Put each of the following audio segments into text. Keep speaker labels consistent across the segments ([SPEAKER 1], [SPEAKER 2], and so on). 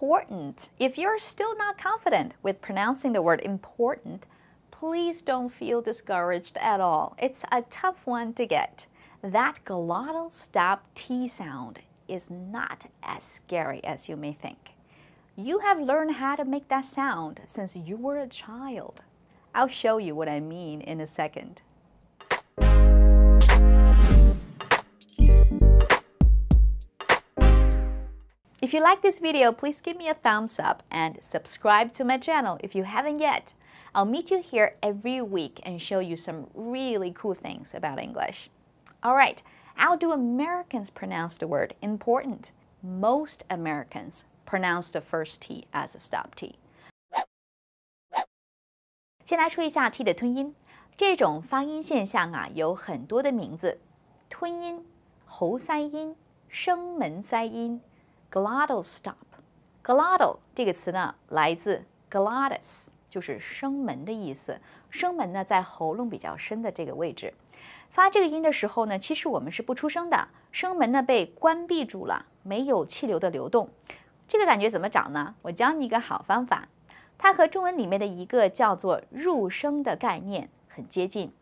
[SPEAKER 1] important. If you're still not confident with pronouncing the word important, please don't feel discouraged at all. It's a tough one to get. That glottal stop T sound is not as scary as you may think. You have learned how to make that sound since you were a child. I'll show you what I mean in a second. If you like this video, please give me a thumbs up and subscribe to my channel if you haven't yet. I'll meet you here every week and show you some really cool things about English. Alright, how do Americans pronounce the word important? Most Americans pronounce the first T as a stop T. Glottal stop，glottal 这个词呢，来自 glottis，就是声门的意思。声门呢，在喉咙比较深的这个位置。发这个音的时候呢，其实我们是不出声的，声门呢被关闭住了，没有气流的流动。这个感觉怎么找呢？我教你一个好方法，它和中文里面的一个叫做入声的概念很接近。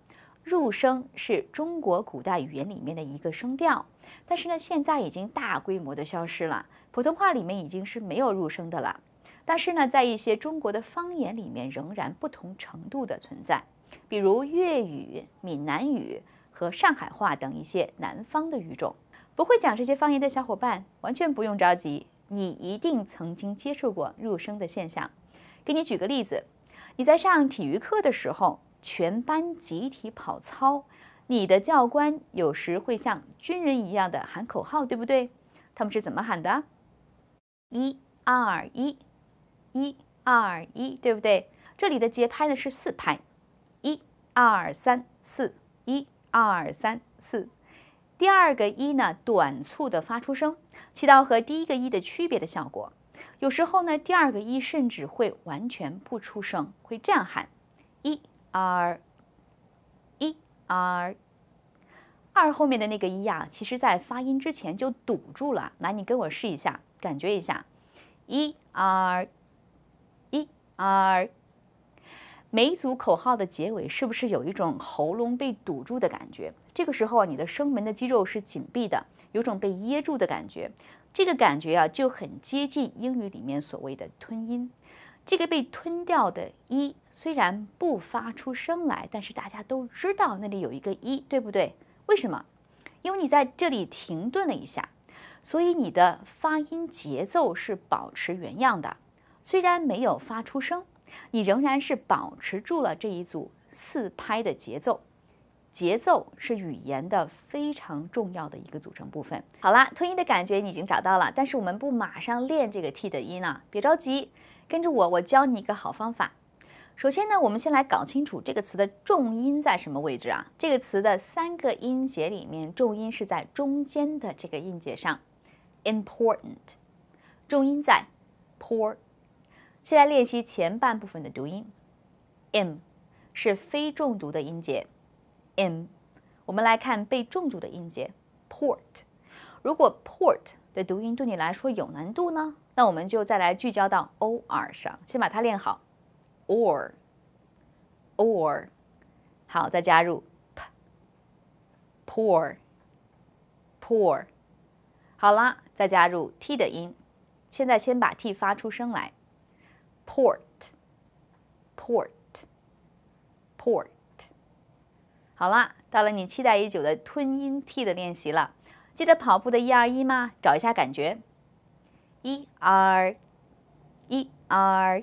[SPEAKER 1] 入声是中国古代语言里面的一个声调，但是呢，现在已经大规模的消失了。普通话里面已经是没有入声的了，但是呢，在一些中国的方言里面仍然不同程度的存在，比如粤语、闽南语和上海话等一些南方的语种。不会讲这些方言的小伙伴完全不用着急，你一定曾经接触过入声的现象。给你举个例子，你在上体育课的时候。全班集体跑操，你的教官有时会像军人一样的喊口号，对不对？他们是怎么喊的？一、二、一、一、二、一，对不对？这里的节拍呢是四拍，一、二、三、四，一、二、三、四。第二个一呢，短促的发出声，起到和第一个一的区别的效果。有时候呢，第二个一甚至会完全不出声，会这样喊一。二，一，二，二后面的那个一啊，其实在发音之前就堵住了。来，你跟我试一下，感觉一下。一二，一二，每一组口号的结尾是不是有一种喉咙被堵住的感觉？这个时候啊，你的声门的肌肉是紧闭的，有种被噎住的感觉。这个感觉啊，就很接近英语里面所谓的吞音，这个被吞掉的一。虽然不发出声来，但是大家都知道那里有一个一，对不对？为什么？因为你在这里停顿了一下，所以你的发音节奏是保持原样的。虽然没有发出声，你仍然是保持住了这一组四拍的节奏。节奏是语言的非常重要的一个组成部分。好啦，吞音的感觉你已经找到了，但是我们不马上练这个 t 的音啊，别着急，跟着我，我教你一个好方法。首先呢，我们先来搞清楚这个词的重音在什么位置啊？这个词的三个音节里面，重音是在中间的这个音节上，important，重音在 p o r 先来练习前半部分的读音，m 是非重读的音节，m。我们来看被重读的音节 port。如果 port 的读音对你来说有难度呢，那我们就再来聚焦到 o r 上，先把它练好。or，or，好，再加入 p p o o r p o o r 好了，再加入 t 的音。现在先把 t 发出声来，port，port，port。好了，到了你期待已久的吞音 t 的练习了。记得跑步的一二一吗？找一下感觉，一、二、一、二。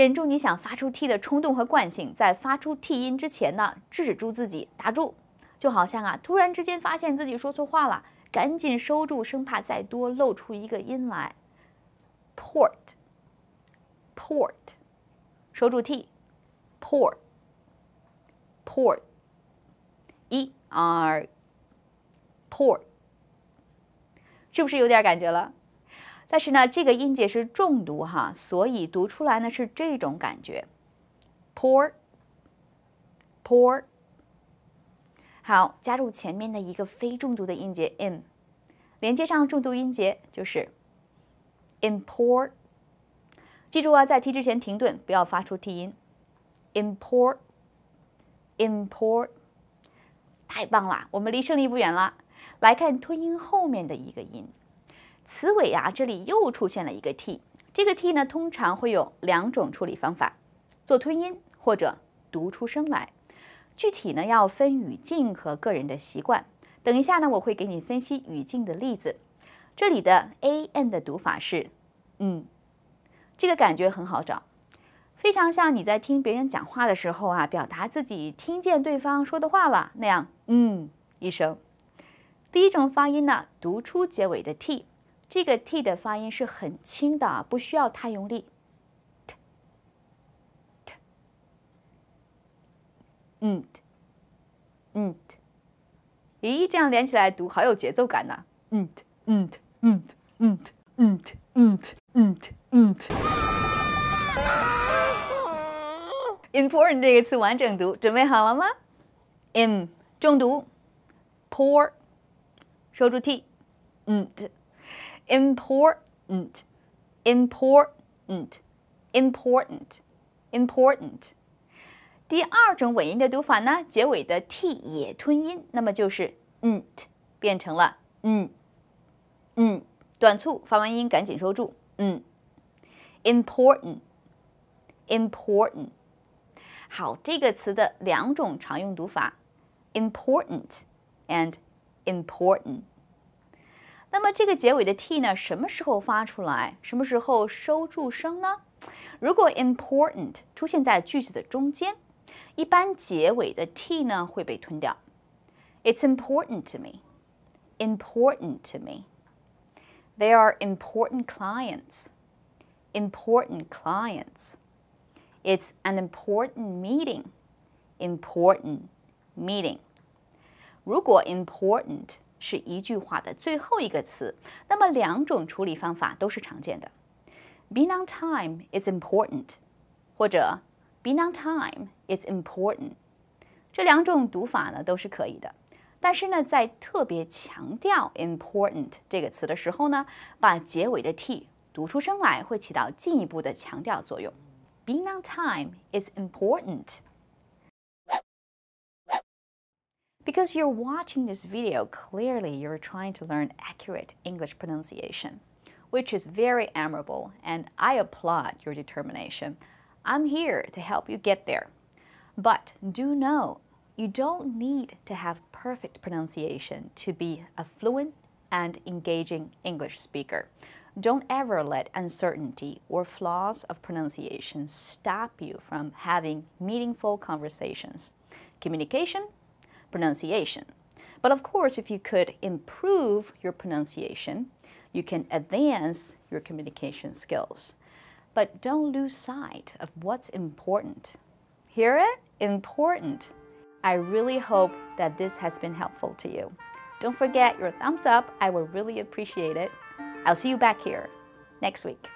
[SPEAKER 1] 忍住，你想发出 T 的冲动和惯性，在发出 T 音之前呢，制止住自己，打住，就好像啊，突然之间发现自己说错话了，赶紧收住，生怕再多露出一个音来。Port，port，收住 T，port，port，一，二，port，是不是有点感觉了？但是呢，这个音节是重读哈，所以读出来呢是这种感觉，poor，poor，好，加入前面的一个非重读的音节 m，连接上重读音节就是，import，记住啊，在 T 之前停顿，不要发出 T 音，import，import，太棒了，我们离胜利不远了，来看吞音后面的一个音。词尾啊，这里又出现了一个 t，这个 t 呢，通常会有两种处理方法：做吞音或者读出声来。具体呢，要分语境和个人的习惯。等一下呢，我会给你分析语境的例子。这里的 a n 的读法是，嗯，这个感觉很好找，非常像你在听别人讲话的时候啊，表达自己听见对方说的话了那样，嗯一声。第一种发音呢，读出结尾的 t。这个 t 的发音是很轻的，不需要太用力。嗯，嗯，咦，这样连起来读，好有节奏感呐！嗯，嗯，嗯，嗯，嗯，嗯，嗯，嗯，嗯。important 这个词完整读，准备好了吗？m 重读，por 收住 t，嗯。important, important, important, important. 第二种尾音的读法呢？结尾的 t 也吞音，那么就是 nt 变成了 important 也吞音，那么就是嗯，变成了嗯嗯，短促，发完音赶紧收住。嗯，important，important。好，这个词的两种常用读法，important and important。那么这个结尾的 t 呢，什么时候发出来？什么时候收住声呢？如果 important 出现在句子的中间，一般结尾的 t 呢会被吞掉。It's important to me. Important to me. They are important clients. Important clients. It's an important meeting. Important meeting. 如果 important 是一句话的最后一个词，那么两种处理方法都是常见的。"Be now time is important"，或者 "Be now time is important"，这两种读法呢都是可以的。但是呢，在特别强调 "important" 这个词的时候呢，把结尾的 "t" 读出声来，会起到进一步的强调作用。"Be now time is important"。Because you're watching this video, clearly you're trying to learn accurate English pronunciation, which is very admirable, and I applaud your determination. I'm here to help you get there. But do know, you don't need to have perfect pronunciation to be a fluent and engaging English speaker. Don't ever let uncertainty or flaws of pronunciation stop you from having meaningful conversations. Communication pronunciation. But of course, if you could improve your pronunciation, you can advance your communication skills. But don't lose sight of what's important. Hear it? Important. I really hope that this has been helpful to you. Don't forget your thumbs up. I would really appreciate it. I'll see you back here next week.